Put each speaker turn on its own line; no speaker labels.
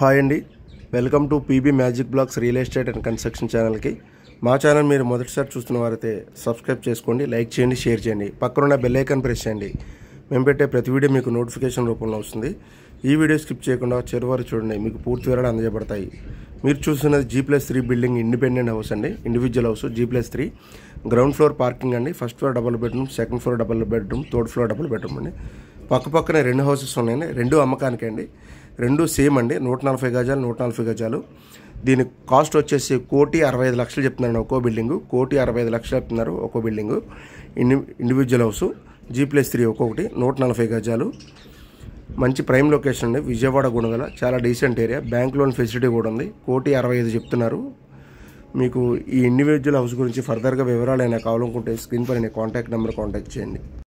hi అండి welcome to PB magic blogs real estate and construction ఛానల్కి మా channel మీరు మొదటిసారి చూస్తున్న వారైతే సబ్స్క్రైబ్ చేసుకోండి లైక్ చేయండి షేర్ చేయండి పక్కనున్న ఉన్న ఐకాన్ ప్రెస్ చేయండి మేము పెట్టే ప్రతి వీడియో మీకు నోటిఫికేషన్ రూపంలో వస్తుంది ఈ వీడియో స్కిప్ చేయకుండా చెరువారు చూడండి మీకు పూర్తి వివరాలు అందజేయబడతాయి మీరు చూస్తున్నది G plus three building independent house అండి individual house G plus three ground floor parking అండి first floor double bedroom second floor double bedroom third floor double bedroom అండి పక్కపక్కనే రెండు హౌసెస్ ఉన్నాయండి రెండు అమ్మకానికి అండి రెండు సేమ్ అండి నూట నలభై గజాలు నూట నలభై గజాలు దీని కాస్ట్ వచ్చేసి కోటి అరవై ఐదు లక్షలు చెప్తున్నారండి ఒక్కో బిల్డింగు కోటి అరవై ఐదు లక్షలు చెప్తున్నారు ఒక్కో బిల్డింగు ఇండి individual house G plus three ఒక్కొక్కటి నూట నలభై గజాలు మంచి ప్రైమ్ లొకేషన్ అండి విజయవాడ గుణగల చాలా decent area bank loan facility కూడా ఉంది కోటి అరవై ఐదు చెప్తున్నారు మీకు ఈ ఇండివిజువల్ హౌస్ గురించి ఫర్దర్గా వివరాలు అయినా కావాలనుకుంటే స్క్రీన్ పైన కాంటాక్ట్ నెంబర్ కాంటాక్ట్ చేయండి